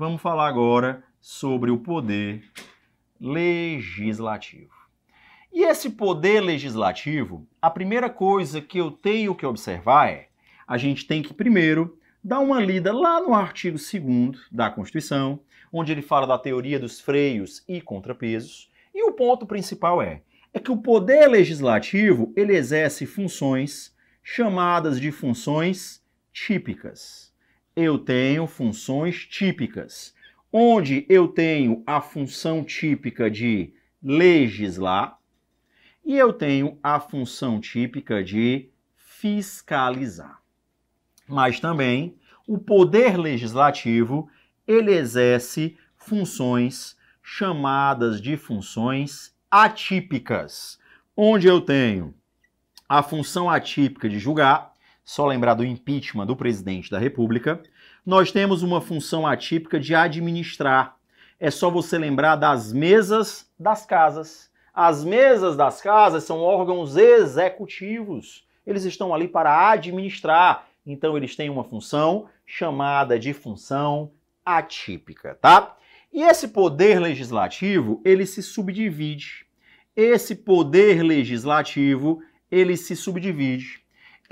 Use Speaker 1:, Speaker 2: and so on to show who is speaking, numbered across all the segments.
Speaker 1: vamos falar agora sobre o poder legislativo. E esse poder legislativo, a primeira coisa que eu tenho que observar é: a gente tem que primeiro dar uma lida lá no artigo 2 da Constituição, onde ele fala da teoria dos freios e contrapesos, e o ponto principal é: é que o poder legislativo ele exerce funções chamadas de funções típicas eu tenho funções típicas, onde eu tenho a função típica de legislar e eu tenho a função típica de fiscalizar. Mas também o poder legislativo ele exerce funções chamadas de funções atípicas, onde eu tenho a função atípica de julgar só lembrar do impeachment do presidente da República, nós temos uma função atípica de administrar. É só você lembrar das mesas das casas. As mesas das casas são órgãos executivos. Eles estão ali para administrar. Então eles têm uma função chamada de função atípica, tá? E esse poder legislativo, ele se subdivide. Esse poder legislativo, ele se subdivide.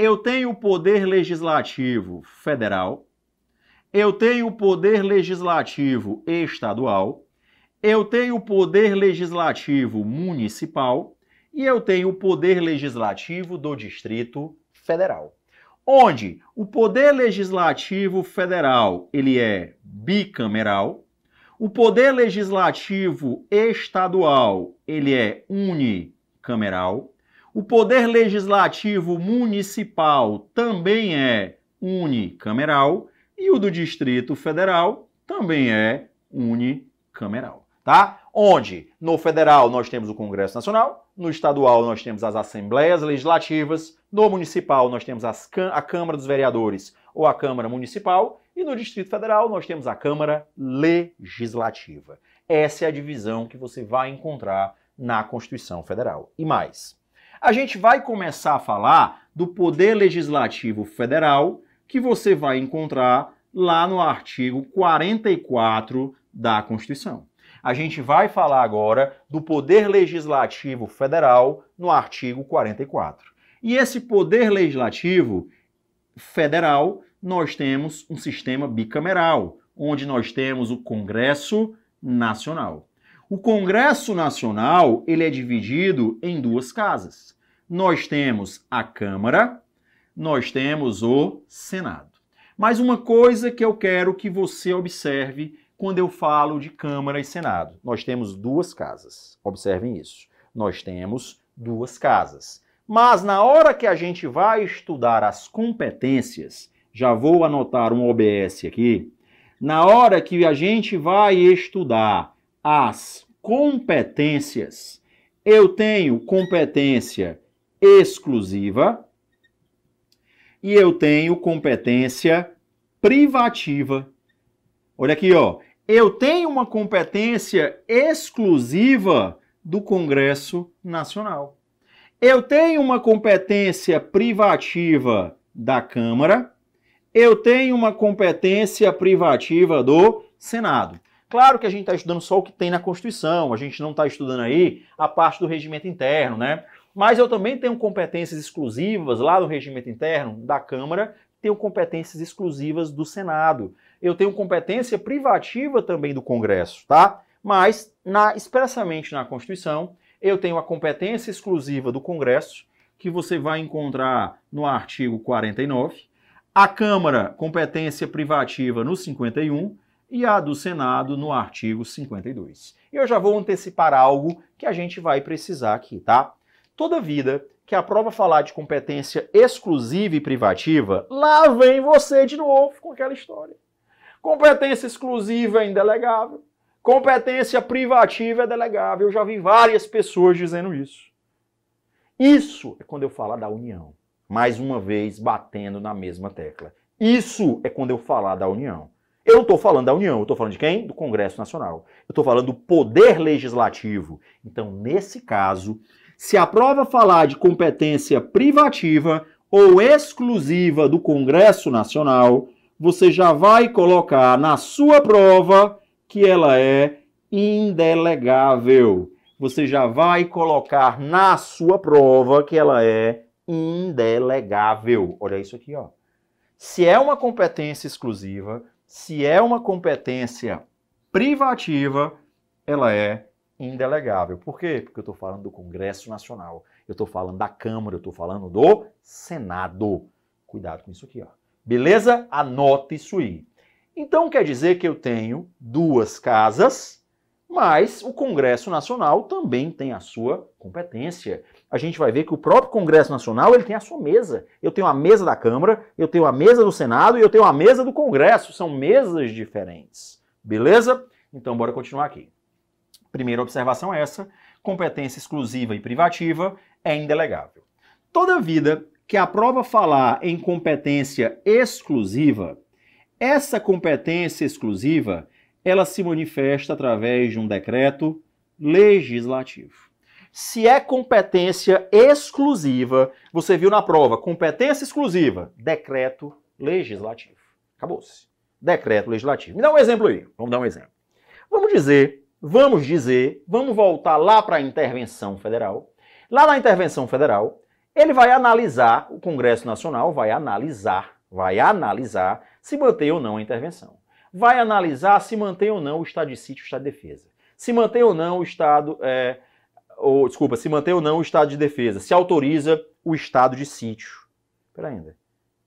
Speaker 1: Eu tenho o poder legislativo federal, eu tenho o poder legislativo estadual, eu tenho o poder legislativo municipal e eu tenho o poder legislativo do Distrito Federal. Onde o poder legislativo federal, ele é bicameral, o poder legislativo estadual, ele é unicameral, o poder legislativo municipal também é unicameral e o do Distrito Federal também é unicameral, tá? Onde no federal nós temos o Congresso Nacional, no estadual nós temos as assembleias legislativas, no municipal nós temos a Câmara dos Vereadores ou a Câmara Municipal e no Distrito Federal nós temos a Câmara Legislativa. Essa é a divisão que você vai encontrar na Constituição Federal. E mais, a gente vai começar a falar do Poder Legislativo Federal, que você vai encontrar lá no artigo 44 da Constituição. A gente vai falar agora do Poder Legislativo Federal no artigo 44. E esse Poder Legislativo Federal, nós temos um sistema bicameral, onde nós temos o Congresso Nacional. O Congresso Nacional ele é dividido em duas casas. Nós temos a Câmara, nós temos o Senado. Mas uma coisa que eu quero que você observe quando eu falo de Câmara e Senado. Nós temos duas casas. Observem isso. Nós temos duas casas. Mas na hora que a gente vai estudar as competências, já vou anotar um OBS aqui. Na hora que a gente vai estudar as competências. Eu tenho competência exclusiva e eu tenho competência privativa. Olha aqui, ó. Eu tenho uma competência exclusiva do Congresso Nacional. Eu tenho uma competência privativa da Câmara. Eu tenho uma competência privativa do Senado. Claro que a gente está estudando só o que tem na Constituição, a gente não está estudando aí a parte do regimento interno, né? Mas eu também tenho competências exclusivas lá no regimento interno da Câmara, tenho competências exclusivas do Senado. Eu tenho competência privativa também do Congresso, tá? Mas na, expressamente na Constituição, eu tenho a competência exclusiva do Congresso, que você vai encontrar no artigo 49, a Câmara, competência privativa no 51, e a do Senado no artigo 52. Eu já vou antecipar algo que a gente vai precisar aqui, tá? Toda vida que a prova falar de competência exclusiva e privativa, lá vem você de novo com aquela história. Competência exclusiva é indelegável, competência privativa é delegável. Eu já vi várias pessoas dizendo isso. Isso é quando eu falo da união. Mais uma vez batendo na mesma tecla. Isso é quando eu falar da união. Eu não estou falando da União, eu estou falando de quem? Do Congresso Nacional. Eu estou falando do poder legislativo. Então, nesse caso, se a prova falar de competência privativa ou exclusiva do Congresso Nacional, você já vai colocar na sua prova que ela é indelegável. Você já vai colocar na sua prova que ela é indelegável. Olha isso aqui, ó. Se é uma competência exclusiva, se é uma competência privativa, ela é indelegável. Por quê? Porque eu estou falando do Congresso Nacional, eu estou falando da Câmara, eu estou falando do Senado. Cuidado com isso aqui, ó. Beleza? Anote isso aí. Então quer dizer que eu tenho duas casas mas o Congresso Nacional também tem a sua competência. A gente vai ver que o próprio Congresso Nacional ele tem a sua mesa. Eu tenho a mesa da Câmara, eu tenho a mesa do Senado e eu tenho a mesa do Congresso. São mesas diferentes. Beleza? Então bora continuar aqui. Primeira observação é essa: competência exclusiva e privativa é indelegável. Toda vida que a prova falar em competência exclusiva, essa competência exclusiva ela se manifesta através de um decreto legislativo. Se é competência exclusiva, você viu na prova, competência exclusiva, decreto legislativo. Acabou-se. Decreto legislativo. Me dá um exemplo aí. Vamos dar um exemplo. Vamos dizer, vamos dizer, vamos voltar lá para a intervenção federal. Lá na intervenção federal, ele vai analisar, o Congresso Nacional vai analisar, vai analisar se manter ou não a intervenção vai analisar se mantém ou não o estado de sítio, o estado de defesa. Se mantém ou não o estado, é, ou desculpa, se mantém ou não o estado de defesa, se autoriza o estado de sítio. Pera ainda.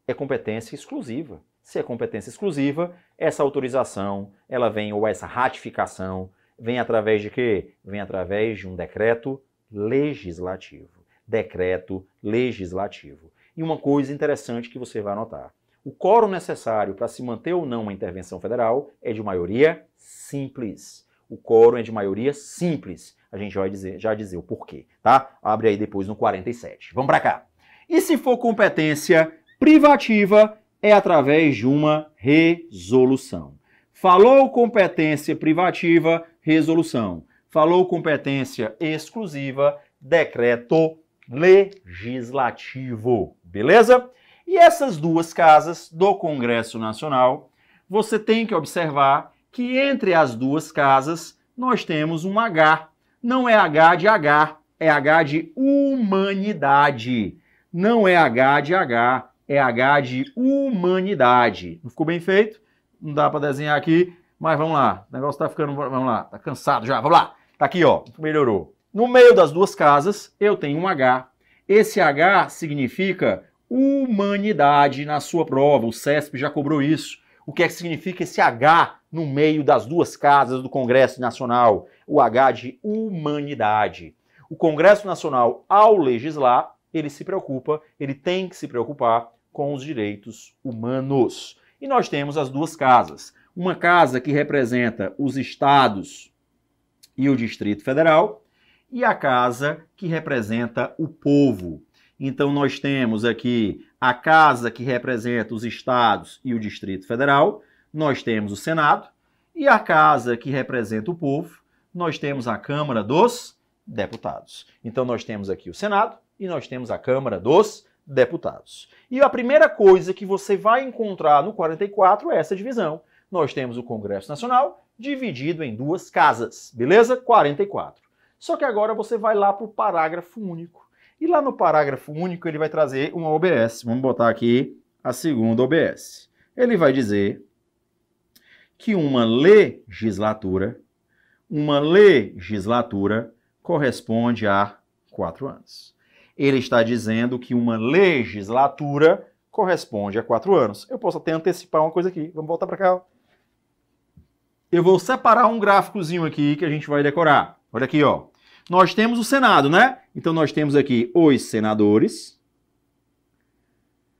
Speaker 1: É competência exclusiva. Se é competência exclusiva, essa autorização, ela vem ou essa ratificação vem através de quê? Vem através de um decreto legislativo. Decreto legislativo. E uma coisa interessante que você vai notar o quórum necessário para se manter ou não uma intervenção federal é de maioria simples. O quórum é de maioria simples. A gente já vai dizer, já dizer o porquê, tá? Abre aí depois no 47. Vamos para cá. E se for competência privativa, é através de uma resolução. Falou competência privativa, resolução. Falou competência exclusiva, decreto legislativo. Beleza? E essas duas casas do Congresso Nacional, você tem que observar que entre as duas casas nós temos um H. Não é H de H, é H de humanidade. Não é H de H, é H de humanidade. Não ficou bem feito? Não dá para desenhar aqui, mas vamos lá. O negócio tá ficando, vamos lá, tá cansado já. Vamos lá. Tá aqui, ó, melhorou. No meio das duas casas eu tenho um H. Esse H significa humanidade na sua prova. O CESP já cobrou isso. O que é que significa esse H no meio das duas casas do Congresso Nacional? O H de humanidade. O Congresso Nacional, ao legislar, ele se preocupa, ele tem que se preocupar com os direitos humanos. E nós temos as duas casas. Uma casa que representa os estados e o Distrito Federal, e a casa que representa o povo, então, nós temos aqui a Casa, que representa os estados e o Distrito Federal, nós temos o Senado, e a Casa, que representa o povo, nós temos a Câmara dos Deputados. Então, nós temos aqui o Senado e nós temos a Câmara dos Deputados. E a primeira coisa que você vai encontrar no 44 é essa divisão. Nós temos o Congresso Nacional dividido em duas casas, beleza? 44. Só que agora você vai lá para o parágrafo único e lá no parágrafo único ele vai trazer uma OBS. Vamos botar aqui a segunda OBS. Ele vai dizer que uma legislatura, uma legislatura corresponde a quatro anos. Ele está dizendo que uma legislatura corresponde a quatro anos. Eu posso até antecipar uma coisa aqui. Vamos voltar para cá. Eu vou separar um gráficozinho aqui que a gente vai decorar. Olha aqui, ó nós temos o Senado, né? Então nós temos aqui os senadores,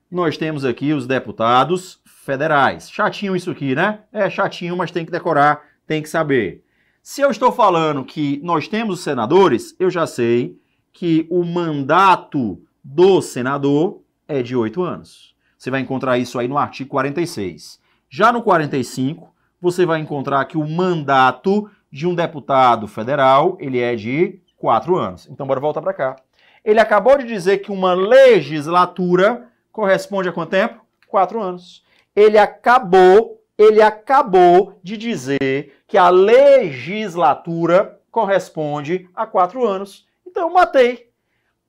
Speaker 1: nós temos aqui os deputados federais. Chatinho isso aqui, né? É chatinho, mas tem que decorar, tem que saber. Se eu estou falando que nós temos os senadores, eu já sei que o mandato do senador é de oito anos. Você vai encontrar isso aí no artigo 46. Já no 45, você vai encontrar que o mandato de um deputado federal, ele é de quatro anos. Então, bora voltar para cá. Ele acabou de dizer que uma legislatura corresponde a quanto tempo? Quatro anos. Ele acabou, ele acabou de dizer que a legislatura corresponde a quatro anos. Então, eu matei.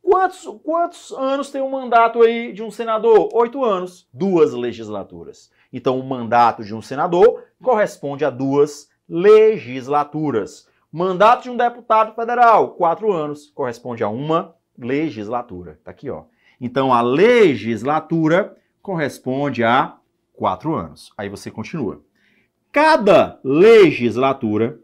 Speaker 1: Quantos, quantos anos tem um mandato aí de um senador? Oito anos. Duas legislaturas. Então, o mandato de um senador corresponde a duas legislaturas. Mandato de um deputado federal, quatro anos, corresponde a uma legislatura. Tá aqui, ó. Então, a legislatura corresponde a quatro anos. Aí você continua. Cada legislatura,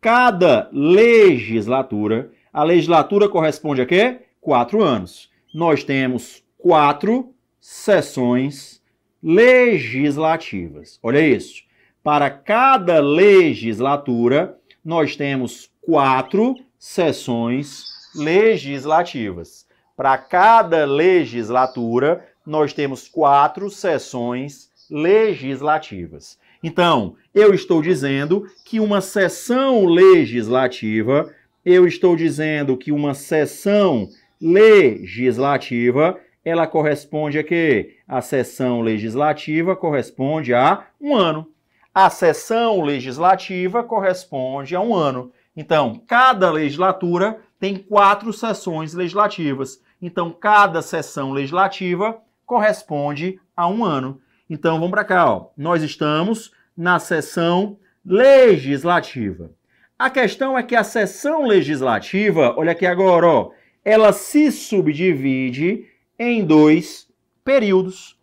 Speaker 1: cada legislatura, a legislatura corresponde a quê? Quatro anos. Nós temos quatro sessões legislativas. Olha isso. Para cada legislatura, nós temos quatro sessões legislativas. Para cada legislatura, nós temos quatro sessões legislativas. Então, eu estou dizendo que uma sessão legislativa, eu estou dizendo que uma sessão legislativa, ela corresponde a quê? A sessão legislativa corresponde a um ano. A sessão legislativa corresponde a um ano. Então, cada legislatura tem quatro sessões legislativas. Então, cada sessão legislativa corresponde a um ano. Então, vamos para cá. Ó. Nós estamos na sessão legislativa. A questão é que a sessão legislativa, olha aqui agora, ó, ela se subdivide em dois períodos.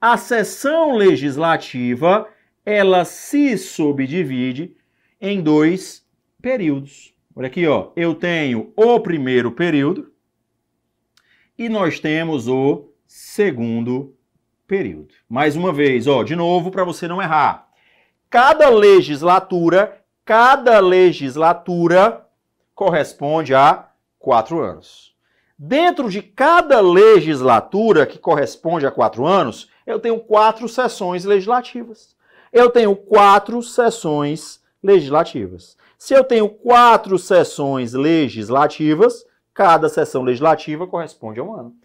Speaker 1: A sessão legislativa ela se subdivide em dois períodos. Olha aqui, ó, eu tenho o primeiro período e nós temos o segundo período. Mais uma vez, ó, de novo para você não errar. Cada legislatura, cada legislatura corresponde a quatro anos. Dentro de cada legislatura que corresponde a quatro anos, eu tenho quatro sessões legislativas eu tenho quatro sessões legislativas. Se eu tenho quatro sessões legislativas, cada sessão legislativa corresponde a um ano.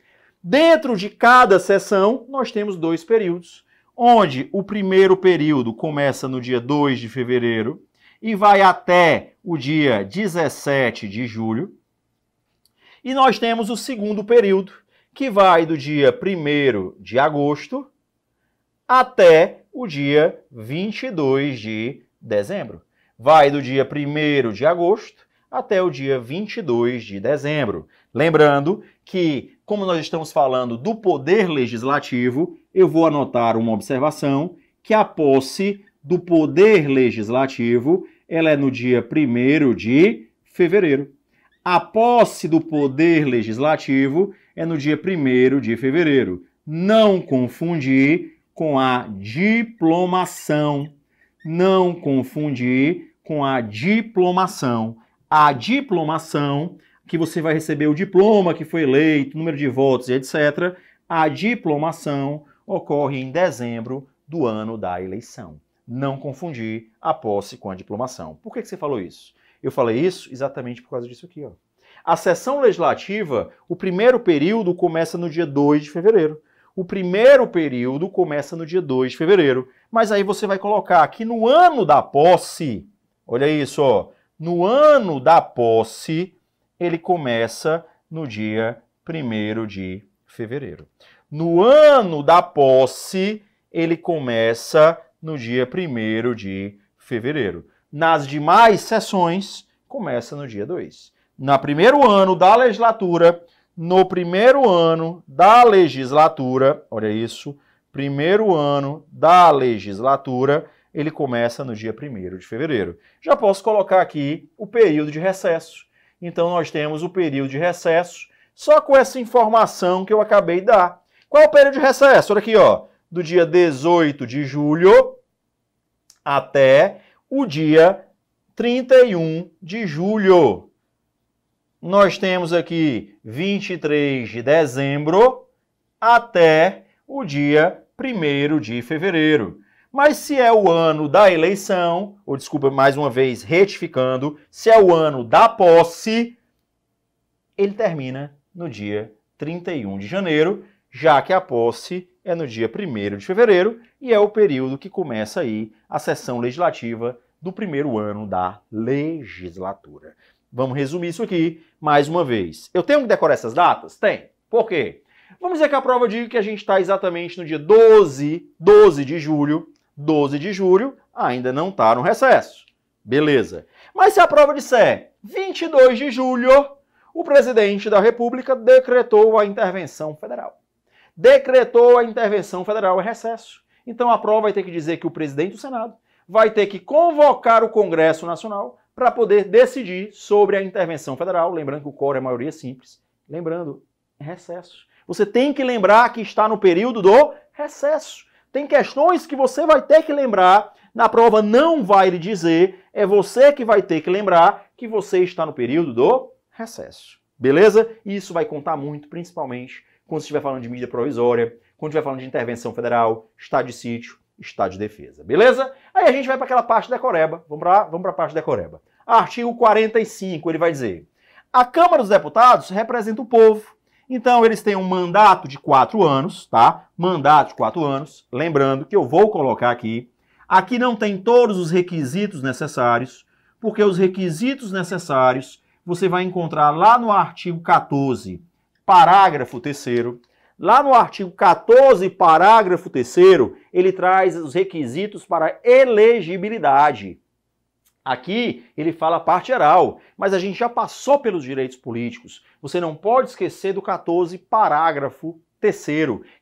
Speaker 1: Dentro de cada sessão, nós temos dois períodos, onde o primeiro período começa no dia 2 de fevereiro e vai até o dia 17 de julho. E nós temos o segundo período, que vai do dia 1 de agosto até o dia 22 de dezembro. Vai do dia 1 de agosto até o dia 22 de dezembro. Lembrando que, como nós estamos falando do poder legislativo, eu vou anotar uma observação que a posse do poder legislativo ela é no dia 1 de fevereiro. A posse do poder legislativo é no dia 1 de fevereiro. Não confundir com a diplomação. Não confundir com a diplomação. A diplomação, que você vai receber o diploma que foi eleito, número de votos e etc. A diplomação ocorre em dezembro do ano da eleição. Não confundir a posse com a diplomação. Por que, que você falou isso? Eu falei isso exatamente por causa disso aqui. Ó. A sessão legislativa, o primeiro período começa no dia 2 de fevereiro. O primeiro período começa no dia 2 de fevereiro, mas aí você vai colocar que no ano da posse, olha isso, ó, no ano da posse, ele começa no dia 1 de fevereiro. No ano da posse, ele começa no dia 1 de fevereiro. Nas demais sessões, começa no dia 2. No primeiro ano da legislatura, no primeiro ano da legislatura, olha isso, primeiro ano da legislatura, ele começa no dia 1 de fevereiro. Já posso colocar aqui o período de recesso. Então nós temos o período de recesso só com essa informação que eu acabei de dar. Qual é o período de recesso? Olha aqui, ó, do dia 18 de julho até o dia 31 de julho nós temos aqui 23 de dezembro até o dia 1 de fevereiro. Mas se é o ano da eleição, ou desculpa, mais uma vez retificando, se é o ano da posse, ele termina no dia 31 de janeiro, já que a posse é no dia 1 de fevereiro e é o período que começa aí a sessão legislativa do primeiro ano da legislatura. Vamos resumir isso aqui mais uma vez. Eu tenho que decorar essas datas? Tem. Por quê? Vamos dizer que a prova diz que a gente está exatamente no dia 12, 12 de julho. 12 de julho ainda não está no recesso. Beleza. Mas se a prova disser 22 de julho, o presidente da República decretou a intervenção federal. Decretou a intervenção federal e recesso. Então a prova vai ter que dizer que o presidente do Senado vai ter que convocar o Congresso Nacional para poder decidir sobre a intervenção federal. Lembrando que o core é maioria simples. Lembrando, recesso. Você tem que lembrar que está no período do recesso. Tem questões que você vai ter que lembrar. Na prova não vai lhe dizer, é você que vai ter que lembrar que você está no período do recesso. Beleza? E isso vai contar muito, principalmente quando estiver falando de mídia provisória, quando estiver falando de intervenção federal, estado de sítio, estado de defesa. Beleza? Aí a gente vai para aquela parte da Coreba. Vamos para vamos a parte da Coreba. Artigo 45, ele vai dizer: a Câmara dos Deputados representa o povo. Então, eles têm um mandato de quatro anos, tá? Mandato de quatro anos. Lembrando que eu vou colocar aqui. Aqui não tem todos os requisitos necessários, porque os requisitos necessários você vai encontrar lá no artigo 14, parágrafo 3. Lá no artigo 14, parágrafo 3, ele traz os requisitos para elegibilidade. Aqui ele fala a parte geral, mas a gente já passou pelos direitos políticos. Você não pode esquecer do 14, parágrafo 3,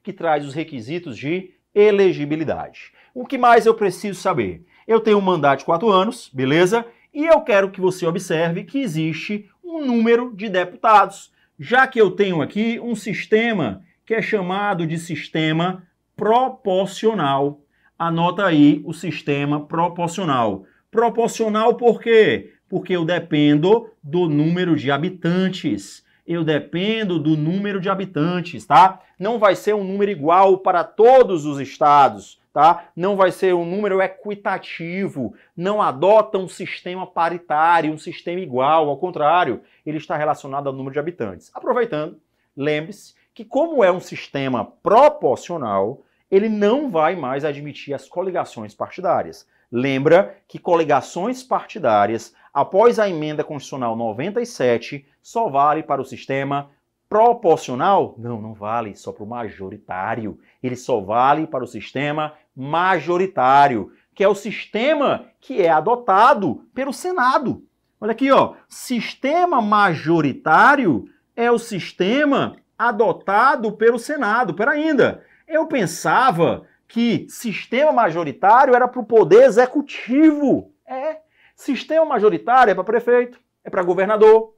Speaker 1: que traz os requisitos de elegibilidade. O que mais eu preciso saber? Eu tenho um mandato de 4 anos, beleza? E eu quero que você observe que existe um número de deputados, já que eu tenho aqui um sistema que é chamado de sistema proporcional. Anota aí o sistema proporcional. Proporcional por quê? Porque eu dependo do número de habitantes. Eu dependo do número de habitantes, tá? Não vai ser um número igual para todos os estados, tá? Não vai ser um número equitativo. Não adota um sistema paritário, um sistema igual. Ao contrário, ele está relacionado ao número de habitantes. Aproveitando, lembre-se que, como é um sistema proporcional, ele não vai mais admitir as coligações partidárias. Lembra que coligações partidárias após a emenda constitucional 97 só vale para o sistema proporcional? Não, não vale, só para o majoritário. Ele só vale para o sistema majoritário, que é o sistema que é adotado pelo Senado. Olha aqui, ó, sistema majoritário é o sistema adotado pelo Senado. Pera ainda, eu pensava que sistema majoritário era para o poder executivo. É. Sistema majoritário é para prefeito, é para governador,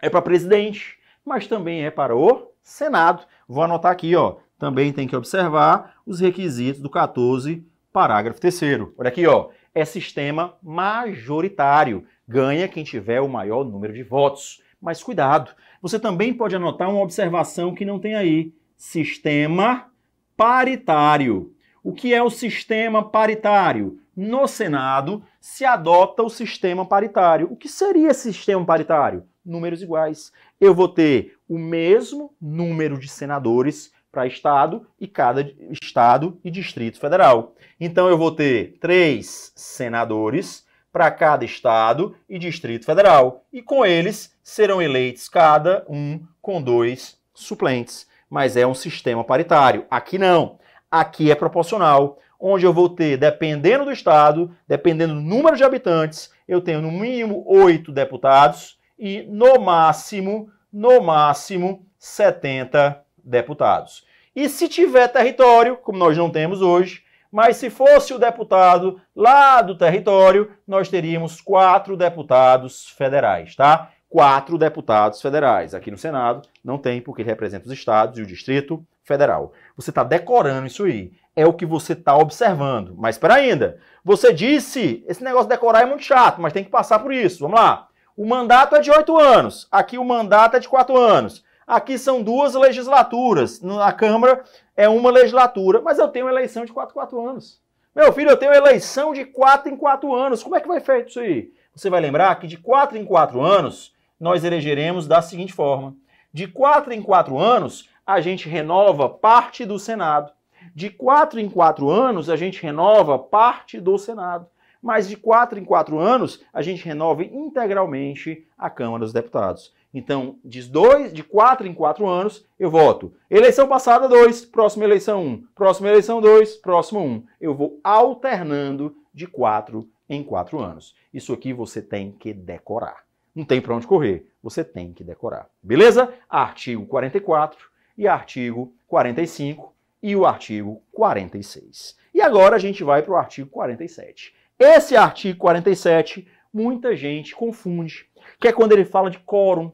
Speaker 1: é para presidente, mas também é para o Senado. Vou anotar aqui, ó. Também tem que observar os requisitos do 14, parágrafo 3. Olha aqui, ó. É sistema majoritário. Ganha quem tiver o maior número de votos. Mas cuidado, você também pode anotar uma observação que não tem aí. Sistema paritário. O que é o sistema paritário? No Senado se adota o sistema paritário. O que seria esse sistema paritário? Números iguais. Eu vou ter o mesmo número de senadores para estado e cada estado e distrito federal. Então eu vou ter três senadores para cada estado e distrito federal, e com eles serão eleitos cada um com dois suplentes mas é um sistema paritário. Aqui não. Aqui é proporcional, onde eu vou ter, dependendo do estado, dependendo do número de habitantes, eu tenho no mínimo oito deputados e no máximo, no máximo, 70 deputados. E se tiver território, como nós não temos hoje, mas se fosse o deputado lá do território, nós teríamos quatro deputados federais, tá? quatro deputados federais. Aqui no Senado não tem, porque ele representa os estados e o Distrito Federal. Você está decorando isso aí. É o que você está observando. Mas espera ainda. Você disse, esse negócio de decorar é muito chato, mas tem que passar por isso. Vamos lá. O mandato é de oito anos. Aqui o mandato é de quatro anos. Aqui são duas legislaturas. Na Câmara é uma legislatura, mas eu tenho uma eleição de quatro em quatro anos. Meu filho, eu tenho uma eleição de quatro em quatro anos. Como é que vai feito isso aí? Você vai lembrar que de quatro em quatro anos nós elegeremos da seguinte forma: de quatro em quatro anos, a gente renova parte do Senado. De quatro em quatro anos, a gente renova parte do Senado. Mas de quatro em quatro anos, a gente renova integralmente a Câmara dos Deputados. Então, de, dois, de quatro em quatro anos, eu voto. Eleição passada, dois. Próxima eleição, um. Próxima eleição, dois. próximo um. Eu vou alternando de quatro em quatro anos. Isso aqui você tem que decorar. Não tem para onde correr, você tem que decorar. Beleza? Artigo 44 e artigo 45 e o artigo 46. E agora a gente vai para o artigo 47. Esse artigo 47 muita gente confunde, que é quando ele fala de quórum.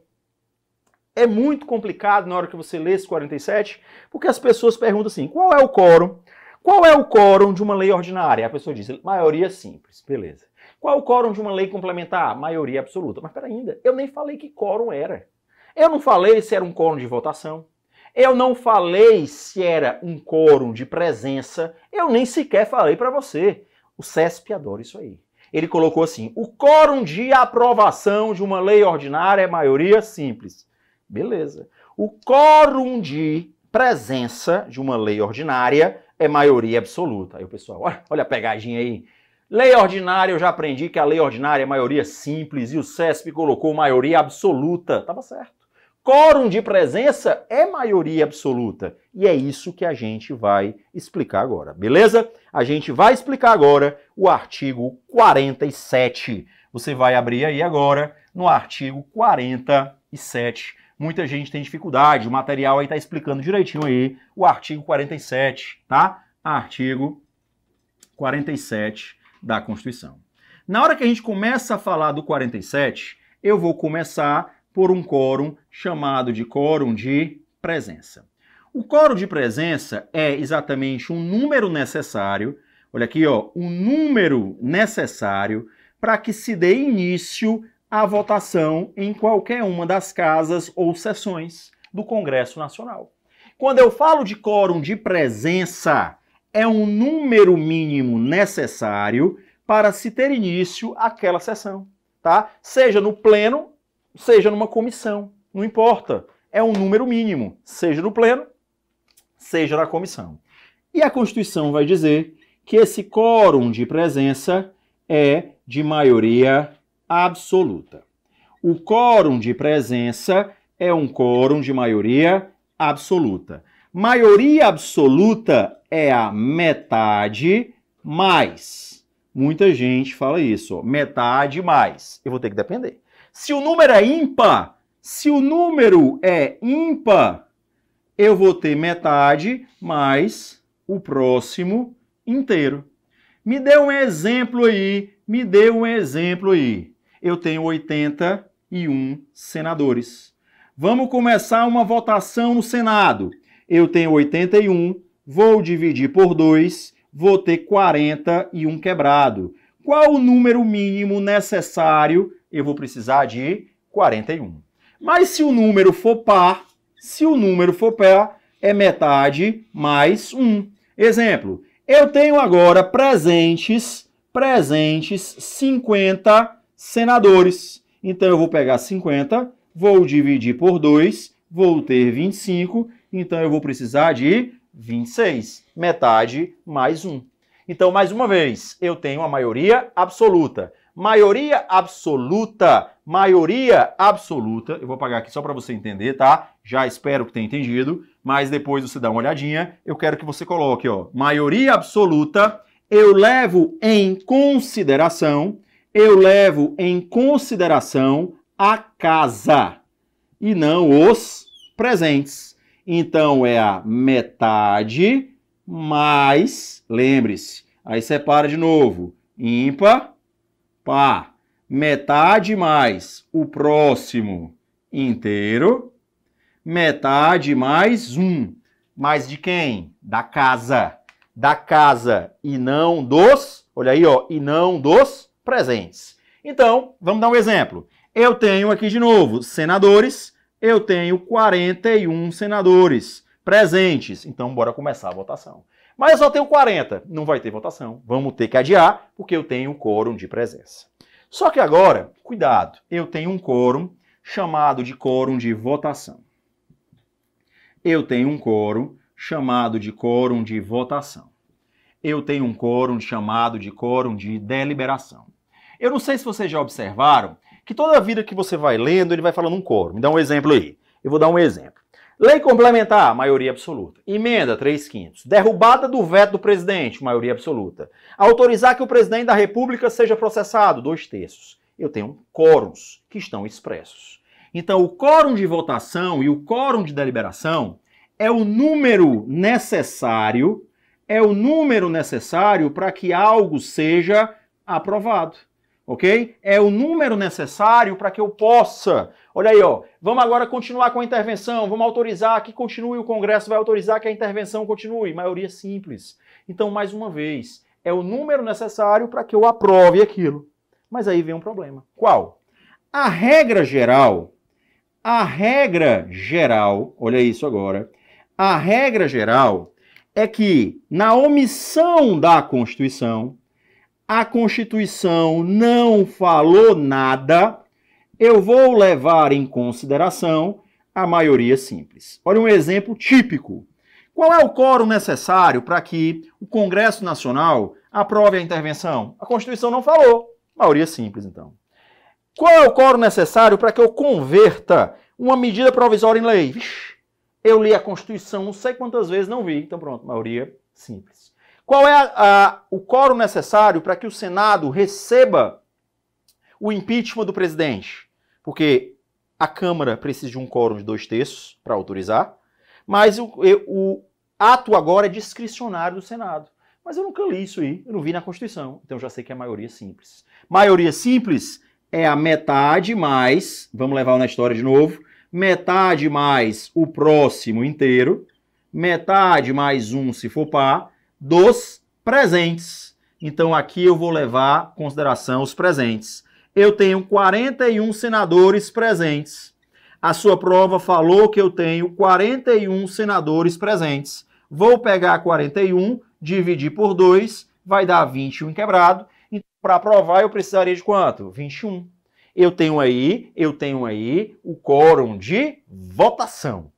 Speaker 1: É muito complicado na hora que você lê esse 47, porque as pessoas perguntam assim: qual é o quórum? Qual é o quórum de uma lei ordinária? A pessoa diz: maioria simples, beleza. Qual o quórum de uma lei complementar? Maioria absoluta. Mas peraí, ainda, eu nem falei que quórum era. Eu não falei se era um quórum de votação. Eu não falei se era um quórum de presença. Eu nem sequer falei para você. O CESP adora isso aí. Ele colocou assim: o quórum de aprovação de uma lei ordinária é maioria simples. Beleza. O quórum de presença de uma lei ordinária é maioria absoluta. Aí o pessoal, olha a pegadinha aí. Lei ordinária, eu já aprendi que a lei ordinária é maioria simples e o CESP colocou maioria absoluta. Tava certo. Quórum de presença é maioria absoluta. E é isso que a gente vai explicar agora, beleza? A gente vai explicar agora o artigo 47. Você vai abrir aí agora no artigo 47. Muita gente tem dificuldade, o material aí está explicando direitinho aí o artigo 47, tá? Artigo 47 da Constituição. Na hora que a gente começa a falar do 47, eu vou começar por um quórum chamado de quórum de presença. O quórum de presença é exatamente um número necessário, olha aqui, ó, um número necessário para que se dê início à votação em qualquer uma das casas ou sessões do Congresso Nacional. Quando eu falo de quórum de presença, é um número mínimo necessário para se ter início aquela sessão, tá? Seja no pleno, seja numa comissão, não importa. É um número mínimo, seja no pleno, seja na comissão. E a Constituição vai dizer que esse quórum de presença é de maioria absoluta. O quórum de presença é um quórum de maioria absoluta. Maioria absoluta é a metade mais. Muita gente fala isso, ó, metade mais. Eu vou ter que depender. Se o número é ímpar, se o número é ímpar, eu vou ter metade mais o próximo inteiro. Me dê um exemplo aí, me dê um exemplo aí. Eu tenho 81 senadores. Vamos começar uma votação no Senado. Eu tenho 81, vou dividir por 2, vou ter 41 quebrado. Qual o número mínimo necessário? Eu vou precisar de 41. Mas se o número for par, se o número for par, é metade mais 1. Exemplo, eu tenho agora presentes, presentes 50 senadores. Então eu vou pegar 50, vou dividir por 2, vou ter 25 então eu vou precisar de 26, metade mais 1. Então, mais uma vez, eu tenho a maioria absoluta. Maioria absoluta, maioria absoluta, eu vou apagar aqui só para você entender, tá? Já espero que tenha entendido, mas depois você dá uma olhadinha, eu quero que você coloque, ó, maioria absoluta, eu levo em consideração, eu levo em consideração a casa e não os presentes. Então é a metade mais, lembre-se, aí separa de novo, ímpar, par. Metade mais o próximo inteiro, metade mais um. Mais de quem? Da casa. Da casa e não dos, olha aí, ó, e não dos presentes. Então, vamos dar um exemplo. Eu tenho aqui de novo senadores, eu tenho 41 senadores presentes. Então, bora começar a votação. Mas eu só tenho 40. Não vai ter votação. Vamos ter que adiar, porque eu tenho um quórum de presença. Só que agora, cuidado, eu tenho um quórum chamado de quórum de votação. Eu tenho um quórum chamado de quórum de votação. Eu tenho um quórum chamado de quórum de deliberação. Eu não sei se vocês já observaram que toda a vida que você vai lendo, ele vai falando um coro. Me dá um exemplo aí. Eu vou dar um exemplo. Lei complementar, maioria absoluta. Emenda, 3 quintos. Derrubada do veto do presidente, maioria absoluta. Autorizar que o presidente da República seja processado, dois terços. Eu tenho quórums que estão expressos. Então, o quórum de votação e o quórum de deliberação é o número necessário, é o número necessário para que algo seja aprovado ok? É o número necessário para que eu possa. Olha aí, ó. Vamos agora continuar com a intervenção. Vamos autorizar que continue. O Congresso vai autorizar que a intervenção continue. Maioria simples. Então, mais uma vez, é o número necessário para que eu aprove aquilo. Mas aí vem um problema. Qual? A regra geral. A regra geral. Olha isso agora. A regra geral é que na omissão da Constituição a Constituição não falou nada, eu vou levar em consideração a maioria simples. Olha um exemplo típico. Qual é o quórum necessário para que o Congresso Nacional aprove a intervenção? A Constituição não falou. Maioria simples, então. Qual é o quórum necessário para que eu converta uma medida provisória em lei? Vixe, eu li a Constituição não sei quantas vezes, não vi. Então, pronto, maioria simples. Qual é a, a, o quórum necessário para que o Senado receba o impeachment do presidente? Porque a Câmara precisa de um quórum de dois terços para autorizar, mas o, o ato agora é discricionário do Senado. Mas eu nunca li isso aí, eu não vi na Constituição, então já sei que é maioria simples. Maioria simples é a metade mais, vamos levar na história de novo, metade mais o próximo inteiro, metade mais um se for par, dos presentes. Então aqui eu vou levar em consideração os presentes. Eu tenho 41 senadores presentes. A sua prova falou que eu tenho 41 senadores presentes. Vou pegar 41, dividir por 2, vai dar 21 quebrado. Então, para provar, eu precisaria de quanto? 21. Eu tenho aí, eu tenho aí o quórum de votação.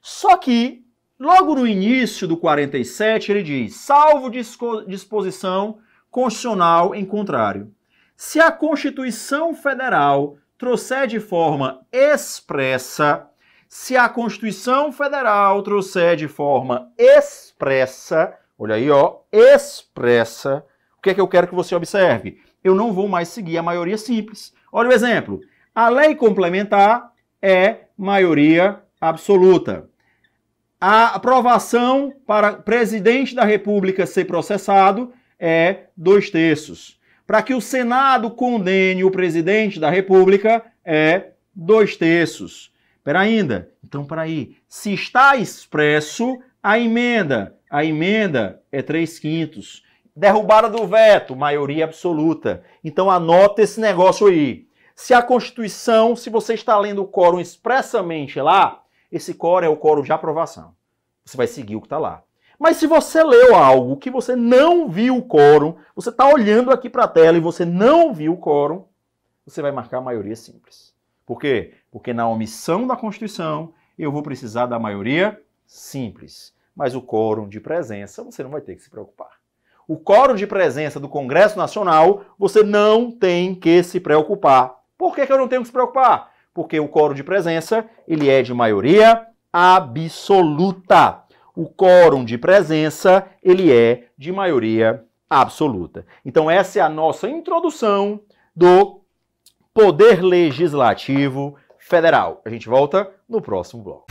Speaker 1: Só que Logo no início do 47, ele diz: salvo disposição constitucional em contrário. Se a Constituição Federal trouxer de forma expressa, se a Constituição Federal trouxer de forma expressa, olha aí, ó, expressa, o que é que eu quero que você observe? Eu não vou mais seguir a maioria simples. Olha o exemplo. A lei complementar é maioria absoluta a aprovação para presidente da República ser processado é dois terços. Para que o Senado condene o presidente da República é dois terços. Pera ainda, então aí. Se está expresso a emenda, a emenda é três quintos. Derrubada do veto, maioria absoluta. Então anota esse negócio aí. Se a Constituição, se você está lendo o quórum expressamente lá, esse quórum é o quórum de aprovação. Você vai seguir o que está lá. Mas se você leu algo que você não viu o quórum, você está olhando aqui para a tela e você não viu o quórum, você vai marcar a maioria simples. Por quê? Porque na omissão da Constituição eu vou precisar da maioria simples. Mas o quórum de presença você não vai ter que se preocupar. O quórum de presença do Congresso Nacional você não tem que se preocupar. Por que, que eu não tenho que se preocupar? porque o quórum de presença, ele é de maioria absoluta. O quórum de presença, ele é de maioria absoluta. Então essa é a nossa introdução do Poder Legislativo Federal. A gente volta no próximo bloco.